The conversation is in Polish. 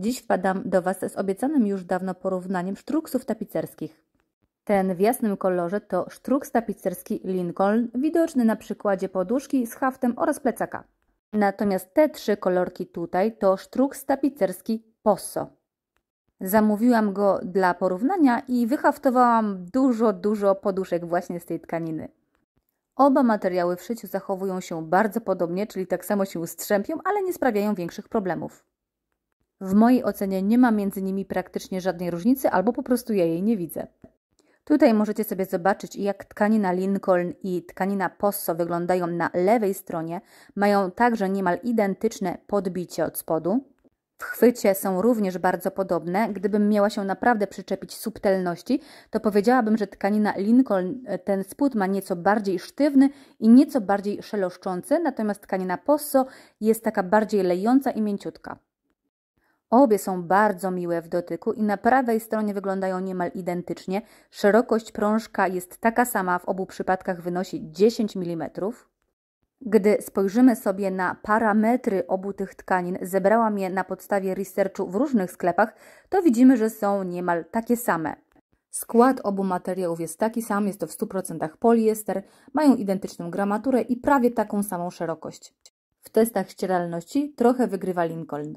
Dziś wpadam do Was z obiecanym już dawno porównaniem sztruksów tapicerskich. Ten w jasnym kolorze to sztruks tapicerski Lincoln, widoczny na przykładzie poduszki z haftem oraz plecaka. Natomiast te trzy kolorki tutaj to sztruks tapicerski Posso. Zamówiłam go dla porównania i wyhaftowałam dużo, dużo poduszek właśnie z tej tkaniny. Oba materiały w szyciu zachowują się bardzo podobnie, czyli tak samo się strzępią, ale nie sprawiają większych problemów. W mojej ocenie nie ma między nimi praktycznie żadnej różnicy, albo po prostu ja jej nie widzę. Tutaj możecie sobie zobaczyć, jak tkanina Lincoln i tkanina Posso wyglądają na lewej stronie. Mają także niemal identyczne podbicie od spodu. W chwycie są również bardzo podobne. Gdybym miała się naprawdę przyczepić subtelności, to powiedziałabym, że tkanina Lincoln e, ten spód ma nieco bardziej sztywny i nieco bardziej szeloszczący, natomiast tkanina Posso jest taka bardziej lejąca i mięciutka. Obie są bardzo miłe w dotyku i na prawej stronie wyglądają niemal identycznie. Szerokość prążka jest taka sama, w obu przypadkach wynosi 10 mm. Gdy spojrzymy sobie na parametry obu tych tkanin, zebrałam je na podstawie researchu w różnych sklepach, to widzimy, że są niemal takie same. Skład obu materiałów jest taki sam, jest to w 100% poliester, mają identyczną gramaturę i prawie taką samą szerokość. W testach ścieralności trochę wygrywa Lincoln.